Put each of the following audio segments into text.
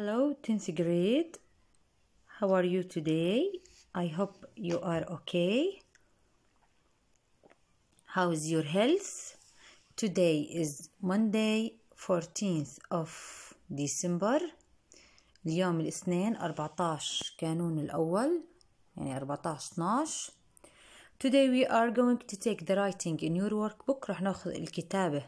Hello 10th grade How are you today? I hope you are okay How is your health? Today is Monday 14th of December اليوم الاثنين 14 كانون الأول يعني 14 12 Today we are going to take the writing in your workbook رح ناخذ الكتابة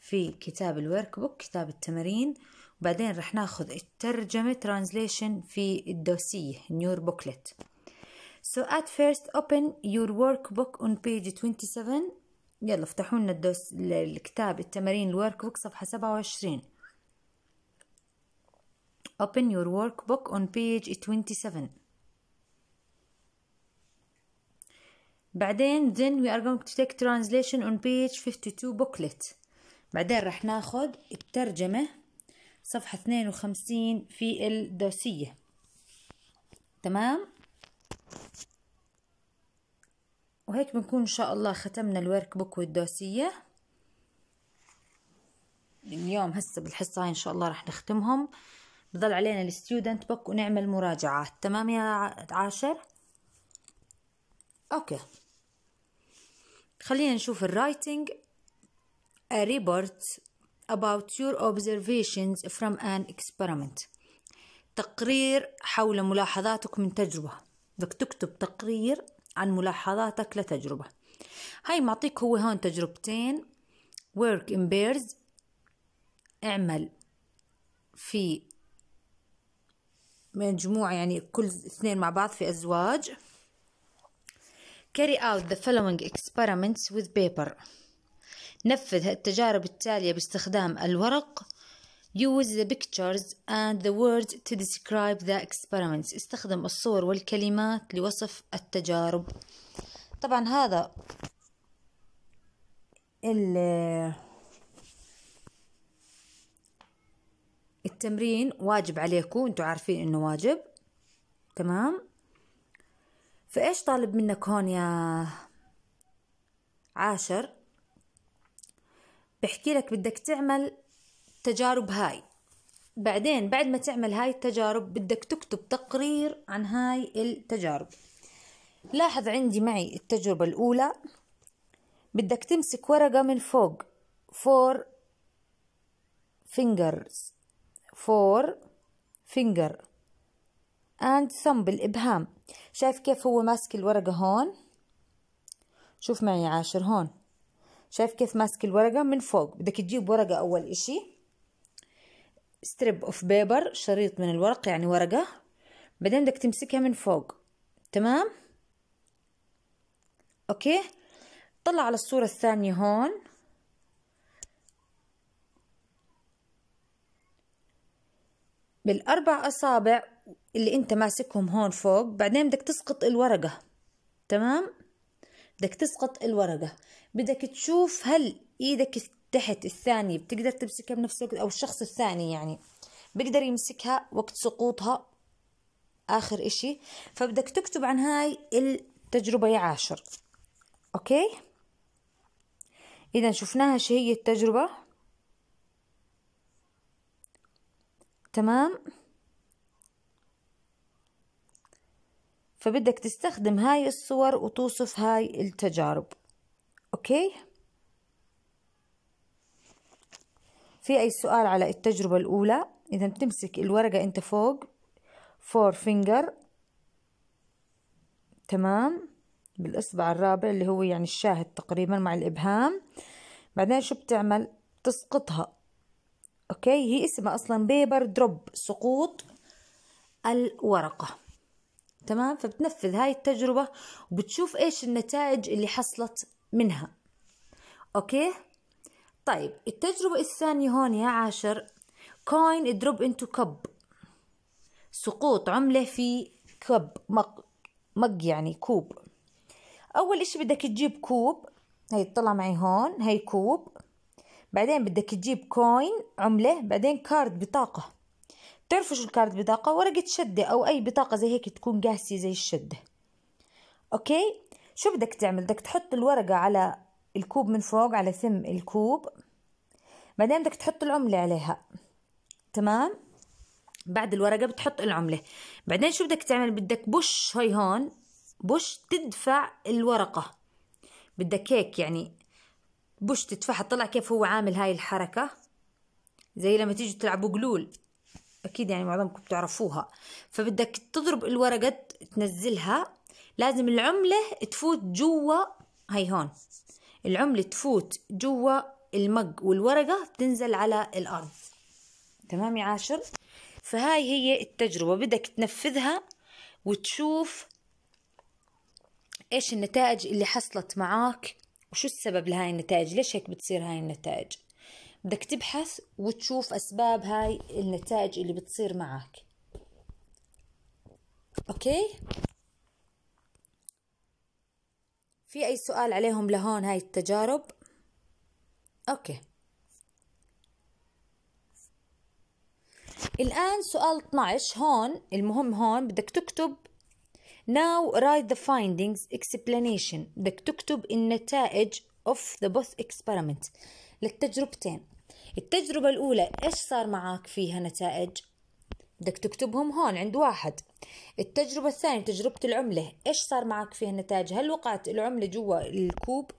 في كتاب الورك بوك كتاب التمارين وبعدين رح ناخذ الترجمة ترانزليشن في الدوسية نيور بوكلت So at first open your workbook on page 27 يلا افتحوا لنا الدوس الكتاب التمارين الورك بوك صفحة 27 Open your workbook on page 27 بعدين then we are going to take translation on page 52 booklet بعدين رح ناخذ الترجمة صفحة 52 في الدوسية تمام وهيك بنكون إن شاء الله ختمنا الورك بوك والدوسية اليوم هسه بالحصة هاي إن شاء الله رح نختمهم بضل علينا الستودنت بوك ونعمل مراجعات تمام يا عاشر أوكي خلينا نشوف الرايتنج a report about your observations from an experiment تقرير حول ملاحظاتك من تجربة بدك تكتب تقرير عن ملاحظاتك لتجربة هاي معطيك هو هون تجربتين work in pairs اعمل في مجموعة يعني كل اثنين مع بعض في أزواج carry out the following experiments with paper نفذ التجارب التالية باستخدام الورق Use the pictures and the words to describe the experiments استخدم الصور والكلمات لوصف التجارب طبعا هذا التمرين واجب عليكم انتوا عارفين انه واجب تمام فايش طالب منك هون يا عاشر بحكي لك بدك تعمل تجارب هاي بعدين بعد ما تعمل هاي التجارب بدك تكتب تقرير عن هاي التجارب لاحظ عندي معي التجربة الأولى بدك تمسك ورقة من فوق فور fingers فور finger and thumb الإبهام شايف كيف هو ماسك الورقة هون شوف معي عاشر هون شايف كيف ماسك الورقة من فوق بدك تجيب ورقة أول إشي ستريب اوف بيبر شريط من الورق يعني ورقة بعدين بدك تمسكها من فوق تمام أوكي طلع على الصورة الثانية هون بالأربع أصابع اللي أنت ماسكهم هون فوق بعدين بدك تسقط الورقة تمام بدك تسقط الورقة بدك تشوف هل إيدك تحت الثانية بتقدر تمسكها بنفس الوقت أو الشخص الثاني يعني بقدر يمسكها وقت سقوطها آخر إشي فبدك تكتب عن هاي التجربة يا عاشر أوكي إذا شفناها شو هي التجربة تمام فبدك تستخدم هاي الصور وتوصف هاي التجارب أوكي في أي سؤال على التجربة الأولى إذا بتمسك الورقة أنت فوق فور فينجر تمام بالإصبع الرابع اللي هو يعني الشاهد تقريبا مع الإبهام بعدين شو بتعمل تسقطها أوكي هي اسمها أصلا بيبر دروب سقوط الورقة تمام فبتنفذ هاي التجربة وبتشوف إيش النتائج اللي حصلت منها أوكي طيب التجربة الثانية هون يا عاشر كوين دروب انتو كب سقوط عملة في كب مق مق يعني كوب أول إشي بدك تجيب كوب هي طلع معي هون هي كوب بعدين بدك تجيب كوين عملة بعدين كارد بطاقة بتعرفوا شو الكارد بطاقة ورقة شدة أو أي بطاقة زي هيك تكون قاسية زي الشدة أوكي شو بدك تعمل بدك تحط الورقة على الكوب من فوق على ثم الكوب بعدين بدك تحط العملة عليها تمام بعد الورقة بتحط العملة بعدين شو بدك تعمل بدك بوش هاي هون بوش تدفع الورقة بدك هيك يعني بوش تدفعها طلع كيف هو عامل هاي الحركة زي لما تيجي تلعبوا قلول اكيد يعني معظمكم بتعرفوها فبدك تضرب الورقه تنزلها لازم العمله تفوت جوا هي هون العمله تفوت جوا المج والورقه بتنزل على الارض تمام يا عاشر فهاي هي التجربه بدك تنفذها وتشوف ايش النتائج اللي حصلت معاك وشو السبب لهاي النتائج ليش هيك بتصير هاي النتائج بدك تبحث وتشوف أسباب هاي النتائج اللي بتصير معك أوكي في أي سؤال عليهم لهون هاي التجارب أوكي الآن سؤال 12 هون المهم هون بدك تكتب Now write the findings explanation بدك تكتب النتائج of the both experiment للتجربتين التجربة الأولى إيش صار معك فيها نتائج؟ بدك تكتبهم هون عند واحد التجربة الثانية تجربة العملة إيش صار معك فيها النتائج؟ هل وقعت العملة جوا الكوب؟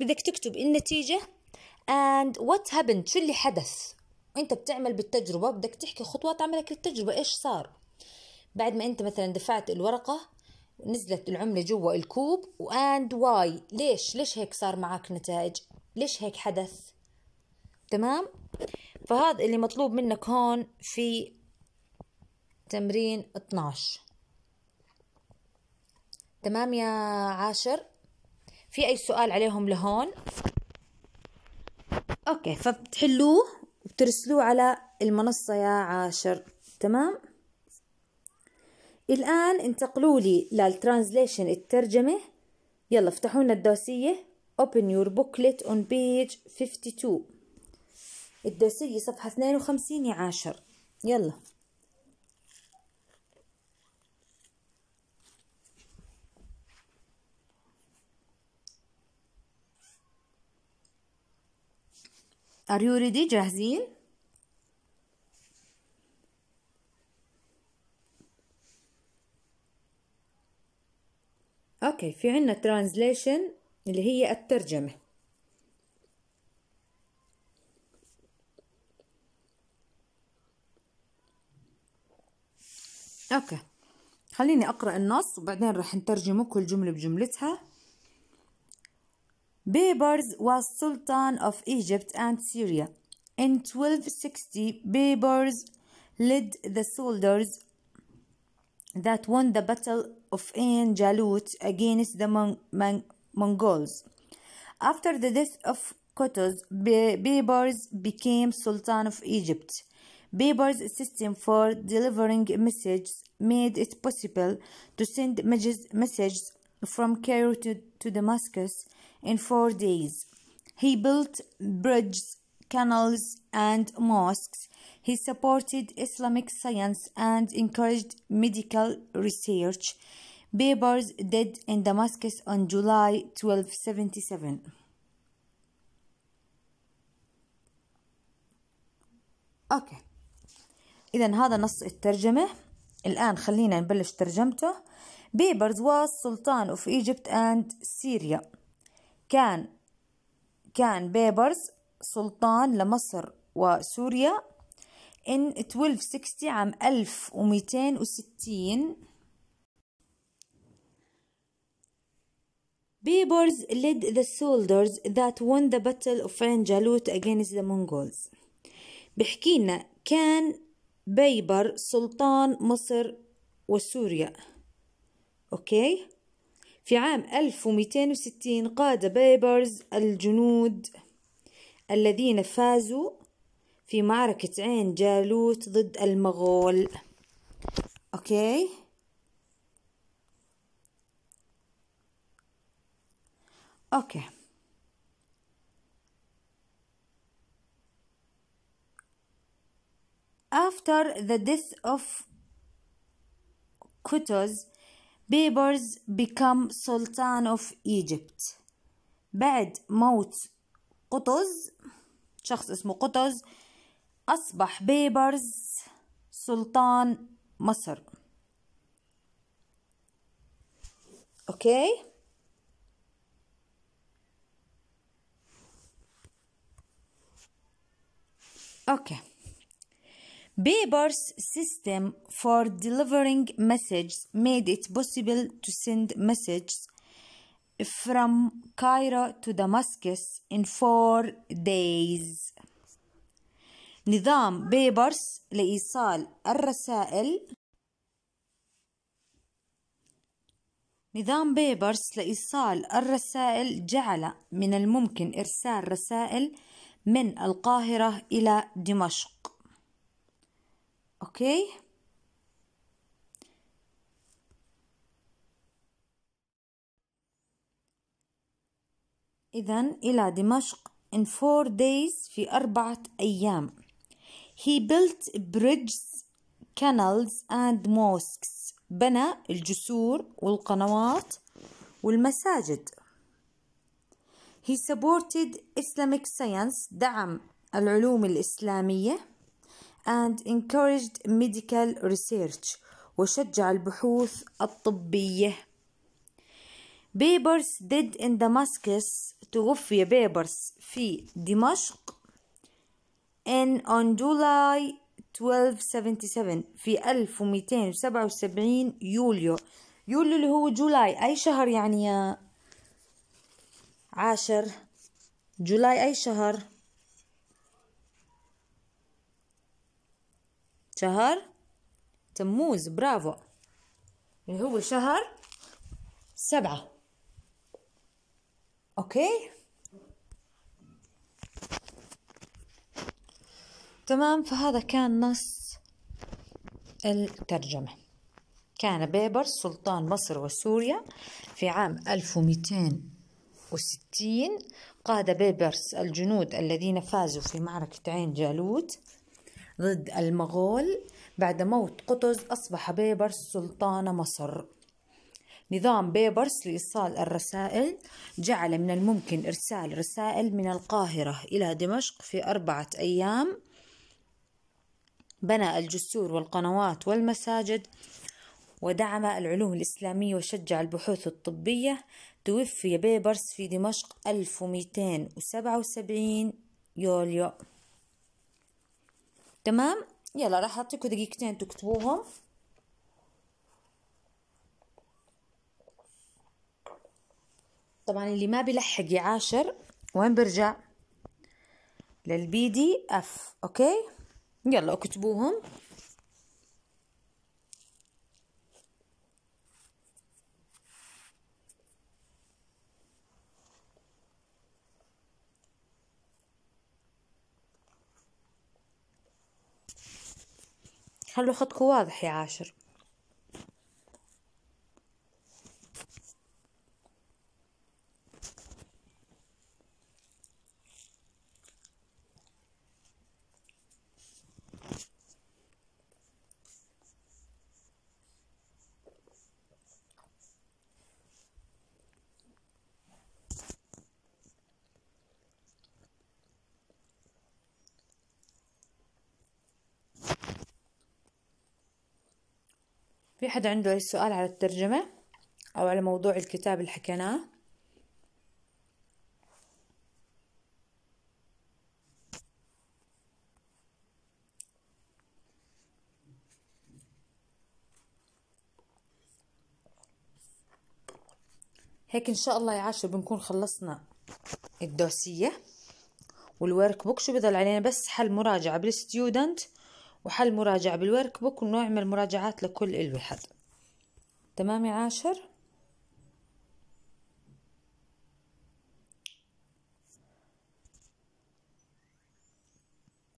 بدك تكتب النتيجة and what happened شو اللي حدث انت بتعمل بالتجربة بدك تحكي خطوات عملك للتجربة ايش صار بعد ما انت مثلا دفعت الورقة نزلت العملة جوا الكوب and why ليش ليش هيك صار معك نتائج ليش هيك حدث تمام فهذا اللي مطلوب منك هون في تمرين 12 تمام يا عاشر في اي سؤال عليهم لهون اوكي فبتحلوه وبترسلوه على المنصة يا عاشر تمام الآن انتقلوا لي للترانزليشن الترجمة يلا افتحوا لنا الدوسية open your booklet on page 52 الدرسية صفحة 52 عشر يلا Are you ready جاهزين؟ اوكي في عنا translation اللي هي الترجمة اوكي خليني اقرا النص وبعدين راح نترجمه كل جمله بجملتها بيبرز was Sultan of Egypt and Syria. In 1260, بيبرز led the soldiers that won the Battle of Ain Jalut against the Mon Mon Mongols. After the death of Qutuz, Babers became Sultan of Egypt. Bieber's system for delivering messages made it possible to send messages from Cairo to, to Damascus in four days. He built bridges, canals, and mosques. He supported Islamic science and encouraged medical research. Bieber's dead in Damascus on July 1277. Okay. إذا هذا نص الترجمة الآن خلينا نبلش ترجمته بيبرز was سلطان of Egypt and Syria كان كان بيبرز سلطان لمصر وسوريا in 1260 عام 1260 بيبرز led the soldiers that won the battle of جالوت against the Mongols بحكي لنا كان بيبر سلطان مصر وسوريا أوكي في عام 1260 قاد بيبرز الجنود الذين فازوا في معركة عين جالوت ضد المغول أوكي أوكي After the death of Qutuz, Babers become Sultan of Egypt. بعد موت قطز شخص اسمه قطز أصبح بيبرز سلطان مصر أوكي okay. أوكي okay. Baber's system for delivering messages made it possible to send messages from Cairo to Damascus in four days. نظام بيبرس لإيصال الرسائل نظام بيبرس لإيصال الرسائل جعل من الممكن إرسال رسائل من القاهرة إلى دمشق اوكي إذا إلى دمشق in four days في أربعة أيام he built bridges canals and mosques بنى الجسور والقنوات والمساجد he supported Islamic science دعم العلوم الإسلامية and encouraged medical research وشجع البحوث الطبية بيبرس did in Damascus توفي بيبرس في دمشق in on July 1277 في 1277 يوليو يوليو اللي هو جولاي أي شهر يعني يا عاشر جولاي أي شهر شهر تموز برافو اللي هو شهر سبعة أوكي تمام فهذا كان نص الترجمة كان بيبرس سلطان مصر وسوريا في عام 1260 قاد بيبرس الجنود الذين فازوا في معركة عين جالوت ضد المغول بعد موت قطز أصبح بيبرس سلطان مصر نظام بيبرس لإيصال الرسائل جعل من الممكن إرسال رسائل من القاهرة إلى دمشق في أربعة أيام بنى الجسور والقنوات والمساجد ودعم العلوم الإسلامية وشجع البحوث الطبية توفي بيبرس في دمشق 1277 يوليو تمام يلا راح اعطيكم دقيقتين تكتبوهم طبعا اللي ما بيلحق يعاشر وين برجع للبي دي اف اوكي يلا اكتبوهم خلوا خطكم واضح يا عاشر في حدا عنده أي سؤال على الترجمة أو على موضوع الكتاب اللي حكيناه هيك إن شاء الله يا عاشر بنكون خلصنا الدوسية والورك بوك شو بضل علينا بس حل مراجعة بالستيودنت وحل مراجعة بالورك بوك ونعمل مراجعات لكل الوحد تمام يا عاشر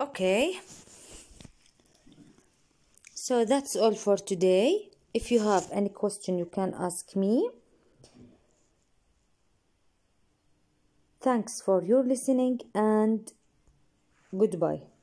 okay so that's all for today if you have any question you can ask me thanks for your listening and goodbye